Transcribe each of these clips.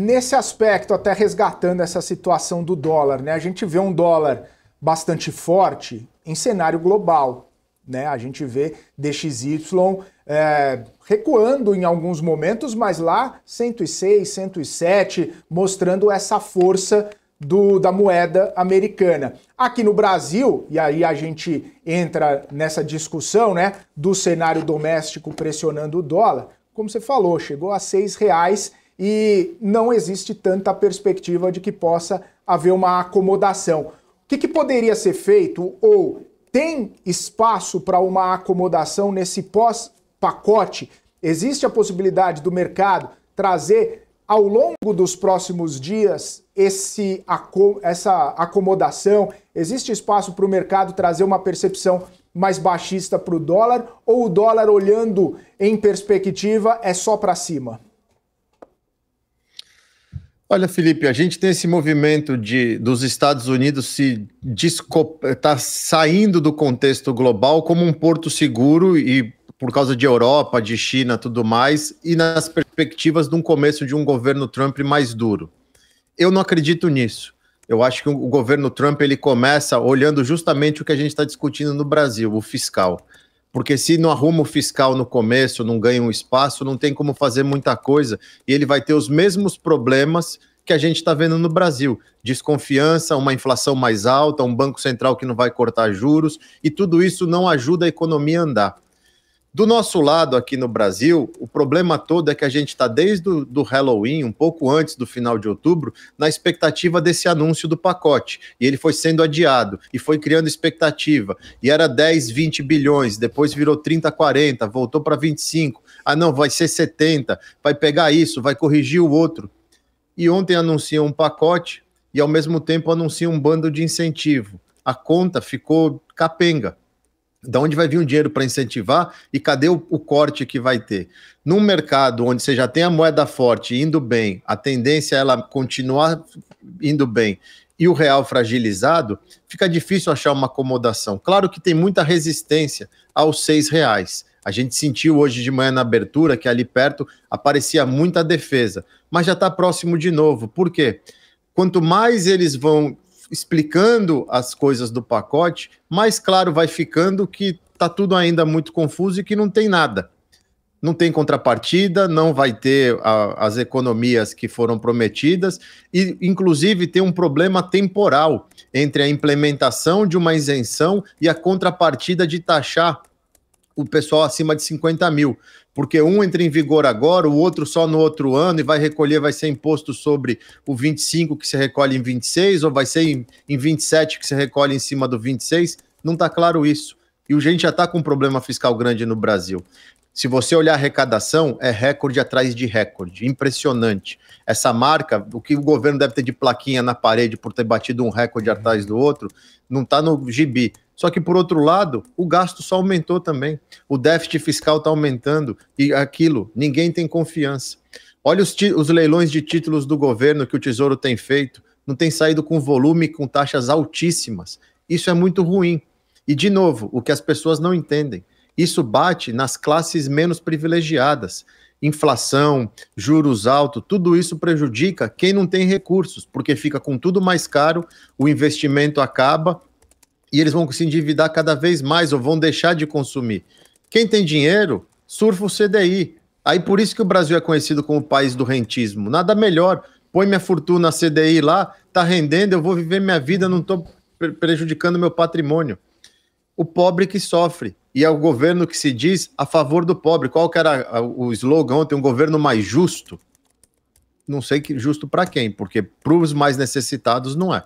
Nesse aspecto, até resgatando essa situação do dólar, né? A gente vê um dólar bastante forte em cenário global, né? A gente vê DXY é, recuando em alguns momentos, mas lá 106, 107, mostrando essa força do, da moeda americana. Aqui no Brasil, e aí a gente entra nessa discussão, né? Do cenário doméstico pressionando o dólar, como você falou, chegou a R$ 6,00 e não existe tanta perspectiva de que possa haver uma acomodação. O que, que poderia ser feito ou tem espaço para uma acomodação nesse pós-pacote? Existe a possibilidade do mercado trazer ao longo dos próximos dias esse, essa acomodação? Existe espaço para o mercado trazer uma percepção mais baixista para o dólar ou o dólar olhando em perspectiva é só para cima? Olha, Felipe, a gente tem esse movimento de, dos Estados Unidos se está saindo do contexto global como um porto seguro e por causa de Europa, de China, tudo mais, e nas perspectivas de um começo de um governo Trump mais duro. Eu não acredito nisso. Eu acho que o governo Trump ele começa olhando justamente o que a gente está discutindo no Brasil, o fiscal. Porque se não arruma o fiscal no começo, não ganha um espaço, não tem como fazer muita coisa. E ele vai ter os mesmos problemas que a gente está vendo no Brasil: desconfiança, uma inflação mais alta, um Banco Central que não vai cortar juros, e tudo isso não ajuda a economia a andar. Do nosso lado aqui no Brasil, o problema todo é que a gente está desde o do Halloween, um pouco antes do final de outubro, na expectativa desse anúncio do pacote. E ele foi sendo adiado e foi criando expectativa. E era 10, 20 bilhões, depois virou 30, 40, voltou para 25. Ah, não, vai ser 70, vai pegar isso, vai corrigir o outro. E ontem anunciam um pacote e ao mesmo tempo anunciam um bando de incentivo. A conta ficou capenga. Da onde vai vir o dinheiro para incentivar e cadê o, o, corte que vai ter? Num mercado onde você já tem a moeda forte indo bem, a tendência é ela continuar indo bem e o real fragilizado, fica difícil achar uma acomodação. Claro que tem muita resistência aos seis reais. A gente sentiu hoje de manhã na abertura que ali perto aparecia muita defesa, mas já está próximo de novo. Por quê? Quanto mais eles vão explicando as coisas do pacote, mais claro vai ficando que está tudo ainda muito confuso e que não tem nada. Não tem contrapartida, não vai ter a, as economias que foram prometidas, e inclusive tem um problema temporal entre a implementação de uma isenção e a contrapartida de taxar o pessoal acima de 50 mil porque um entra em vigor agora, o outro só no outro ano, e vai recolher, vai ser imposto sobre o 25 que se recolhe em 26, ou vai ser em, em 27 que se recolhe em cima do 26, não está claro isso. E o gente já está com um problema fiscal grande no Brasil. Se você olhar a arrecadação, é recorde atrás de recorde, impressionante. Essa marca, o que o governo deve ter de plaquinha na parede por ter batido um recorde atrás do outro, não está no gibi, só que, por outro lado, o gasto só aumentou também. O déficit fiscal está aumentando e aquilo, ninguém tem confiança. Olha os, os leilões de títulos do governo que o Tesouro tem feito, não tem saído com volume, com taxas altíssimas. Isso é muito ruim. E, de novo, o que as pessoas não entendem: isso bate nas classes menos privilegiadas. Inflação, juros altos, tudo isso prejudica quem não tem recursos, porque fica com tudo mais caro, o investimento acaba e eles vão se endividar cada vez mais ou vão deixar de consumir. Quem tem dinheiro, surfa o CDI. Aí por isso que o Brasil é conhecido como o país do rentismo. Nada melhor. Põe minha fortuna CDI lá, tá rendendo, eu vou viver minha vida, não estou prejudicando meu patrimônio. O pobre que sofre. E é o governo que se diz a favor do pobre. Qual que era o slogan ontem? Um governo mais justo. Não sei que justo para quem, porque para os mais necessitados não é.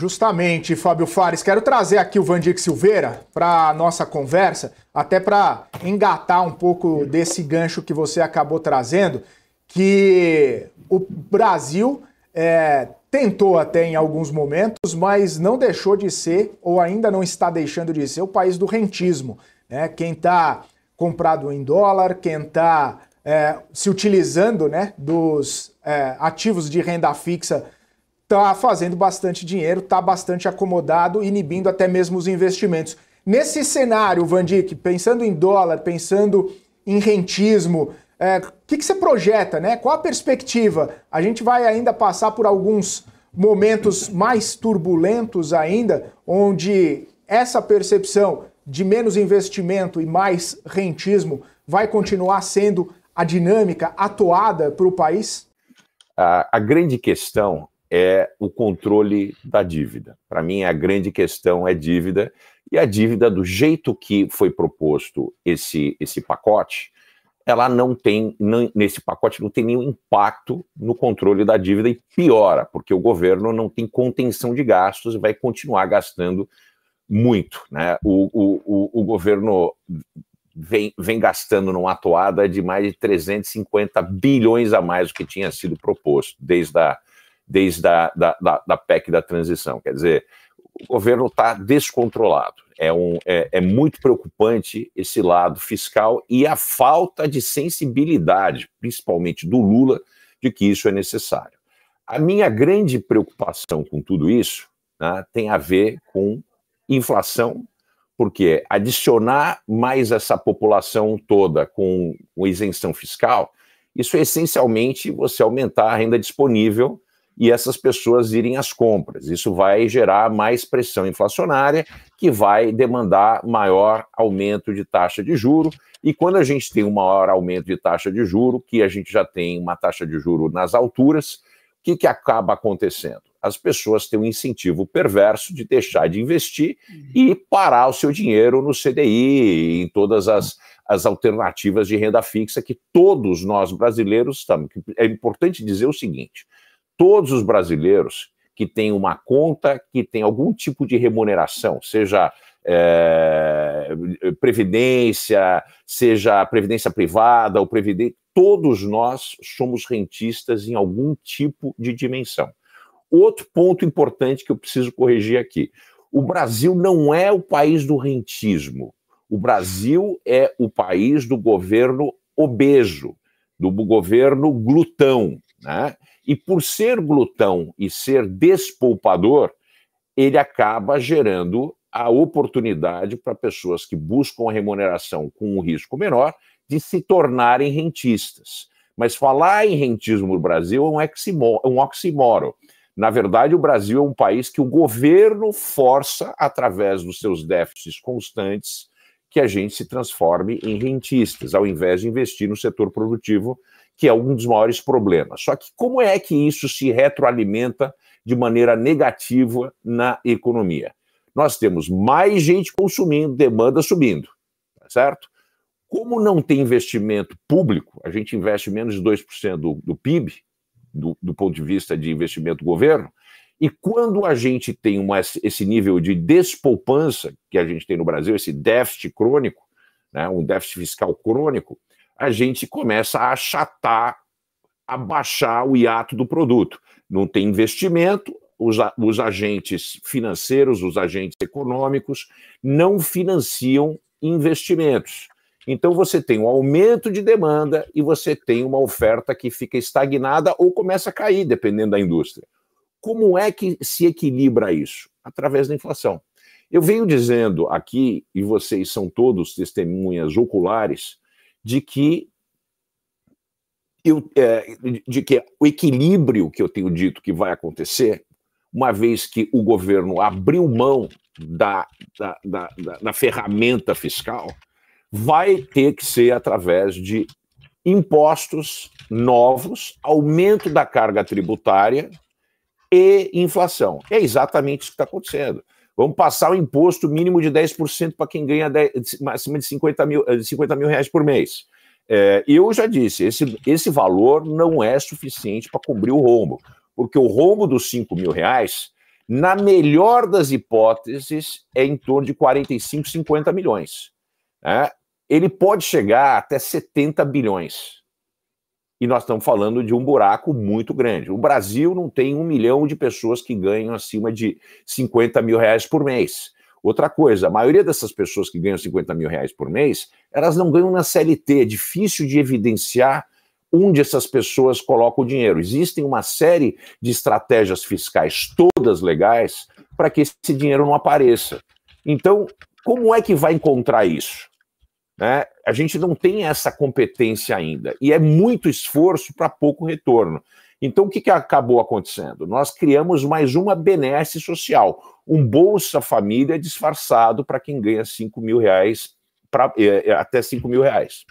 Justamente, Fábio Fares, quero trazer aqui o Vandir Silveira para nossa conversa, até para engatar um pouco desse gancho que você acabou trazendo, que o Brasil é, tentou até em alguns momentos, mas não deixou de ser, ou ainda não está deixando de ser, o país do rentismo. Né? Quem está comprado em dólar, quem está é, se utilizando né, dos é, ativos de renda fixa está fazendo bastante dinheiro, está bastante acomodado, inibindo até mesmo os investimentos. Nesse cenário, Vandik, pensando em dólar, pensando em rentismo, o é, que, que, você projeta, né? Qual a perspectiva? A gente vai ainda passar por alguns momentos mais turbulentos ainda, onde essa percepção de menos investimento e mais rentismo vai continuar sendo a dinâmica atuada para o país? A, a, grande questão é o controle da dívida. Para mim, a grande questão é dívida, e a dívida, do jeito que foi proposto esse, esse pacote, ela não tem, não, nesse pacote, não tem nenhum impacto no controle da dívida e piora, porque o governo não tem contenção de gastos e vai continuar gastando muito. Né? O, o, o, o governo vem, vem gastando numa toada de mais de 350 bilhões a mais do que tinha sido proposto desde a desde a da, da, da PEC da transição. Quer dizer, o governo está descontrolado. É, um, é, é, muito preocupante esse lado fiscal e a falta de sensibilidade, principalmente do Lula, de que isso é necessário. A minha grande preocupação com tudo isso né, tem a ver com inflação, porque adicionar mais essa população toda com, com isenção fiscal, isso é essencialmente você aumentar a renda disponível e essas pessoas irem às compras. Isso vai gerar mais pressão inflacionária, que vai demandar maior aumento de taxa de juro. E quando a gente tem um maior aumento de taxa de juro, que a gente já tem uma taxa de juro nas alturas, o que, que acaba acontecendo? As pessoas têm um incentivo perverso de deixar de investir e parar o seu dinheiro no CDI, em todas as, as alternativas de renda fixa que todos nós brasileiros estamos. É importante dizer o seguinte: todos os brasileiros que têm uma conta, que tem algum tipo de remuneração, seja é, previdência, seja previdência privada ou previdência, todos nós somos rentistas em algum tipo de dimensão. Outro ponto importante que eu preciso corrigir aqui: o Brasil não é o país do rentismo. O Brasil é o país do governo obeso, do governo glutão, né? E por ser glutão e ser despolpador, ele acaba gerando a oportunidade para pessoas que buscam a remuneração com um risco menor de se tornarem rentistas. Mas falar em rentismo no Brasil é um, eximo, um oximoro. Na verdade, o Brasil é um país que o governo força, através dos seus déficits constantes, que a gente se transforme em rentistas, ao invés de investir no setor produtivo que é um dos maiores problemas. Só que como é que isso se retroalimenta de maneira negativa na economia? Nós temos mais gente consumindo, demanda subindo, tá certo? Como não tem investimento público, a gente investe menos de 2% do, do PIB, do, do ponto de vista de investimento do governo, e quando a gente tem uma, esse nível de despoupança que a gente tem no Brasil, esse déficit crônico, né, um déficit fiscal crônico, a gente começa a achatar, a baixar o hiato do produto. Não tem investimento, os, os agentes financeiros, os agentes econômicos não financiam investimentos. Então você tem um aumento de demanda e você tem uma oferta que fica estagnada ou começa a cair, dependendo da indústria. Como é que se equilibra isso? Através da inflação. Eu venho dizendo aqui, e vocês são todos testemunhas oculares, de que eu, é, de que o equilíbrio que eu tenho dito que vai acontecer, uma vez que o governo abriu mão da, da, da, da, da ferramenta fiscal, vai ter que ser através de impostos novos, aumento da carga tributária e inflação. É exatamente isso que está acontecendo. Vamos passar o imposto mínimo de 10% para quem ganha 10, acima de 50 mil, 50 eh, mil reais por mês. É, eu já disse, esse, esse valor não é suficiente para cobrir o rombo, porque o rombo dos 5 mil reais, na melhor das hipóteses, é em torno de 45, 50 milhões. Né? Ele pode chegar até 70 bilhões. E nós estamos falando de um buraco muito grande. O Brasil não tem um milhão de pessoas que ganham acima de 50 mil reais por mês. Outra coisa, a maioria dessas pessoas que ganham 50 mil reais por mês, elas não ganham na CLT. É difícil de evidenciar onde essas pessoas colocam o dinheiro. Existem uma série de estratégias fiscais, todas legais, para que esse dinheiro não apareça. Então, como é que vai encontrar isso? Né? A gente não tem essa competência ainda. E é muito esforço para pouco retorno. Então, o que, que acabou acontecendo? Nós criamos mais uma benesse social, um Bolsa Família disfarçado para quem ganha 5 mil reais, pra, é, até 5 mil reais.